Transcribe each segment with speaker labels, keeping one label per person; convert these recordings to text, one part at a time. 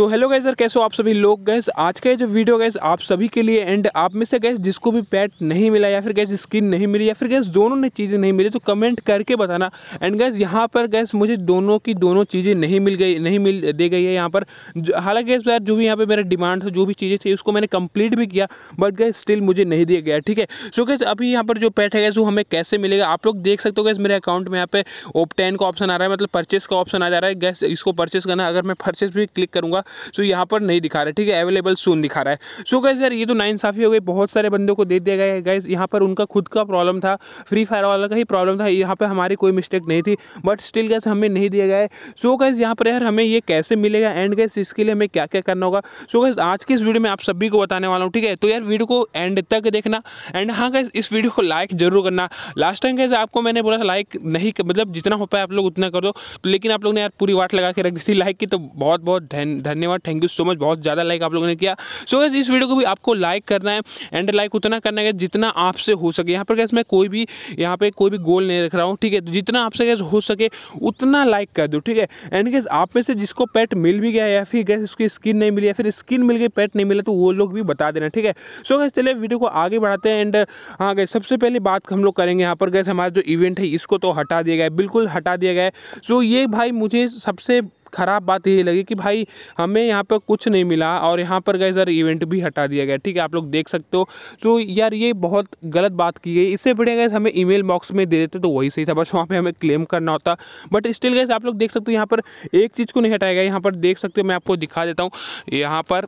Speaker 1: तो hello guys sir कैसे हो आप सभी लोग गैस आज का ये जो वीडियो गैस आप सभी के लिए एंड आप में से गैस जिसको भी पैट नहीं मिला या फिर गैस स्किन नहीं मिली या फिर गैस दोनों ने चीज़ें नहीं मिली तो कमेंट करके बताना एंड गैस यहाँ पर गैस मुझे दोनों की दोनों चीज़ें नहीं मिल गई नहीं मिल दे गई है यहाँ पर हालांकि गैस यार जो भी यहाँ पर मेरा डिमांड था जो भी चीज़ें थी उसको मैंने कंप्लीट भी किया बट गैस स्टिल मुझे नहीं दिया गया ठीक है सो गैस अभी यहाँ पर जो पैट है गैस वो हमें कैसे मिलेगा आप लोग देख सकते हो गैस मेरे अकाउंट में यहाँ पर ओपटेन का ऑप्शन आ रहा है मतलब परचेस का ऑप्शन आ जा रहा है गैस इसको परचेस करना अगर मैं परचेस भी क्लिक करूँगा सो यहाँ पर नहीं दिखा रहा है ठीक है अवेलेबल सोन दिखा रहा है सो गए सर ये तो साफी हो गई बहुत सारे बंदों को दे दिया गया है गैस यहाँ पर उनका खुद का प्रॉब्लम था फ्री फायर वाला का ही प्रॉब्लम था यहाँ पर हमारी कोई मिस्टेक नहीं थी बट स्टिल गैस हमें नहीं दिया गया है सो गैस यहाँ पर यार हमें ये कैसे मिलेगा एंड गैस इसके लिए हमें क्या क्या करना होगा सो गैस आज की इस वीडियो में आप सभी को बताने वाला हूँ ठीक है तो यार वीडियो को एंड तक देखना एंड हाँ गैस इस वीडियो को लाइक जरूर करना लास्ट टाइम कैसे आपको मैंने बोला था लाइक नहीं मतलब जितना हो पाए आप लोग उतना कर दो तो लेकिन आप लोग ने यार पूरी वाट लगा के रख दी थी लाइक की तो बहुत बहुत धन्य धन्यवाद थैंक यू सो मच बहुत ज़्यादा लाइक आप लोगों ने किया सो so, इस वीडियो को भी आपको लाइक करना है एंड लाइक उतना करना है जितना आपसे हो सके यहाँ पर कैसे मैं कोई भी यहाँ पर कोई भी गोल नहीं रख रहा हूँ ठीक है तो जितना आपसे कैसे हो सके उतना लाइक कर दो ठीक है एंड कैसे आप में से जिसको पेट मिल भी गया या फिर गैस उसकी स्किन नहीं मिली या फिर स्किन मिल गई पेट नहीं मिला तो वो लोग भी बता देना ठीक है सो गैस चले वीडियो को आगे बढ़ाते हैं एंड हाँ गए सबसे पहले बात हम लोग करेंगे यहाँ पर गैस हमारा जो इवेंट है इसको तो हटा दिया गया है बिल्कुल हटा दिया गया है सो ये भाई मुझे सबसे ख़राब बात यही लगी कि भाई हमें यहाँ पर कुछ नहीं मिला और यहाँ पर गए सर इवेंट भी हटा दिया गया ठीक है आप लोग देख सकते हो तो यार ये बहुत गलत बात की गई इससे बढ़िया गए हमें ई बॉक्स में दे देते तो वही सही था बस वहाँ पर हमें क्लेम करना होता बट स्टिल गए आप लोग देख सकते हो यहाँ पर एक चीज़ को नहीं हटाया गया यहाँ पर देख सकते हो मैं आपको दिखा देता हूँ यहाँ पर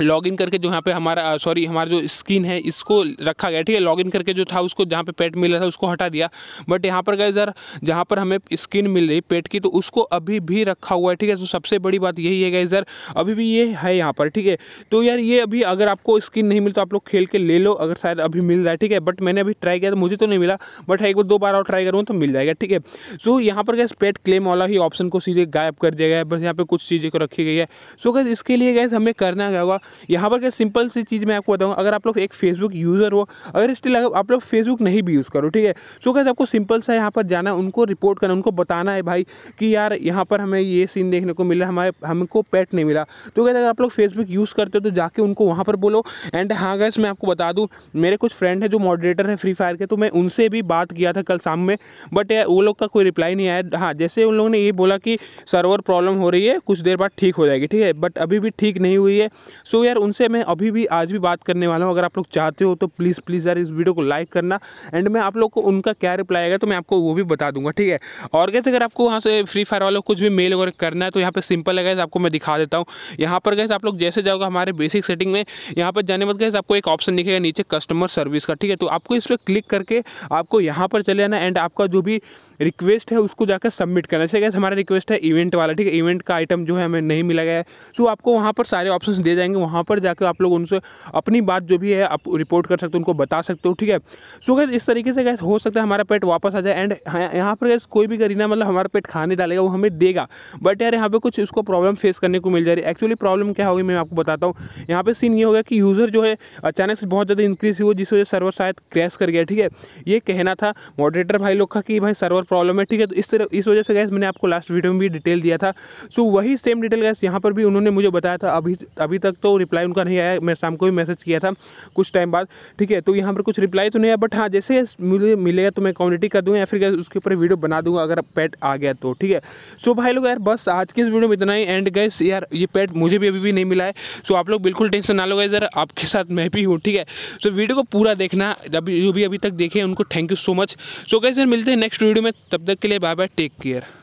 Speaker 1: लॉगिन करके जो यहाँ पे हमारा सॉरी हमारा जो स्क्रीन है इसको रखा गया ठीक है लॉगिन करके जो था उसको जहाँ पे पेट मिला था उसको हटा दिया बट यहाँ पर गए सर जहाँ पर हमें स्क्रीन मिल रही पेट की तो उसको अभी भी रखा हुआ है ठीक है तो सबसे बड़ी बात यही है गए सर अभी भी ये है यहाँ पर ठीक है तो यार ये अभी अगर आपको स्क्रीन नहीं मिलता तो आप लोग खेल के ले लो अगर शायद अभी मिल जाए ठीक है बट मैंने अभी ट्राई किया तो मुझे तो नहीं मिला बट एक बार दो बार और ट्राई करूँ तो मिल जाएगा ठीक है सो यहाँ पर गए पेट क्लेम वाला ही ऑप्शन को सीधे गायब कर दिया गया है बस यहाँ पर कुछ चीज़ें को रखी गई है सो गैस इसके लिए गए हमें करना क्या होगा यहाँ पर क्या सिंपल सी चीज़ मैं आपको बताऊँगा अगर आप लोग एक फेसबुक यूज़र हो अगर स्टिल अगर आप लोग फेसबुक नहीं भी यूज़ करो ठीक है सो कैसे आपको सिंपल सा यहाँ पर जाना उनको रिपोर्ट करना उनको बताना है भाई कि यार यहाँ पर हमें ये सीन देखने को मिला हमारे हमको पेट नहीं मिला तो कैसे अगर आप लोग फेसबुक यूज़ करते हो तो जाके उनको वहाँ पर बोलो एंड हाँ गैस मैं आपको बता दूँ मेरे कुछ फ्रेंड हैं जो मॉडरेटर हैं फ्री फायर के तो मैं उनसे भी बात किया था कल शाम में बट वो लोग का कोई रिप्लाई नहीं आया हाँ जैसे उन लोगों ने ये बोला कि सर्वर प्रॉब्लम हो रही है कुछ देर बाद ठीक हो जाएगी ठीक है बट अभी भी ठीक नहीं हुई है सो so यार उनसे मैं अभी भी आज भी बात करने वाला हूँ अगर आप लोग चाहते हो तो प्लीज़ प्लीज़ यार इस वीडियो को लाइक करना एंड मैं आप लोग को उनका क्या रिप्लाई आएगा तो मैं आपको वो भी बता दूंगा ठीक है और कैसे अगर आपको वहाँ से फ्री फायर वालों कुछ भी मेल वगैरह करना है तो यहाँ पर सिंपल है गैस आपको मैं दिखा देता हूँ यहाँ पर गैस आप लोग जैसे जाओगे हमारे बेसिक सेटिंग में यहाँ पर जाने बाद गैस आपको एक ऑप्शन दिखेगा नीचे कस्टमर सर्विस का ठीक है तो आपको इस पर क्लिक करके आपको यहाँ पर चले जाना एंड आपका जो भी रिक्वेस्ट है उसको जाकर सबमिट करना जैसे गैस हमारा रिक्वेस्ट है इवेंट वाला ठीक है इवेंट का आइटम जो है हमें नहीं मिला गया है सो आपको वहाँ पर सारे ऑप्शन दे जाएंगे वहाँ पर जाकर आप लोग उनसे अपनी बात जो भी है आप रिपोर्ट कर सकते हो उनको बता सकते हो ठीक है सो गैस इस तरीके से गैस हो सकता है हमारा पेट वापस आ जाए एंड हाँ, यहाँ पर गैस कोई भी करीना मतलब हमारा पेट खाने डालेगा वो हमें देगा बट यार यहाँ पर कुछ उसको प्रॉब्लम फेस करने को मिल जा रही है एक्चुअली प्रॉब्लम क्या होगी मैं आपको बताता हूँ यहाँ पर सीन ये होगा कि यूज़र जो है अचानक से बहुत ज़्यादा इंक्रीज हुआ जिस वजह से सर्वर शायद क्रैश कर गया ठीक है ये कहना था मॉडरेटर भाई लोग का कि भाई सर्वर प्रॉब्लम है ठीक है तो इस तरह इस वजह से गैस मैंने आपको लास्ट वीडियो में भी डिटेल दिया था सो वही सेम डिटेल गैस यहाँ पर भी उन्होंने मुझे बताया था अभी अभी तक तो रिप्लाई उनका नहीं आया मैं शाम को भी मैसेज किया था कुछ टाइम बाद ठीक है तो यहाँ पर कुछ रिप्लाई तो नहीं आया बट हाँ जैसे मुझे मिलेगा तो मैं कम्युनिटी कर दूँगा या फिर उसके ऊपर वीडियो बना दूँगा अगर पेट आ गया तो ठीक है सो भाई लोग यार बस आज के इस वीडियो में इतना ही एंड गैस यार ये पेट मुझे भी अभी भी नहीं मिला है सो आप लोग बिल्कुल टेंशन ना लो गए यार आपके साथ मैं भी हूँ ठीक है सो वीडियो को पूरा देखना जब जो भी अभी तक देखे उनको थैंक यू सो मच सो गए सर मिलते हैं नेक्स्ट वीडियो में तब तक के लिए बाय बाय टेक केयर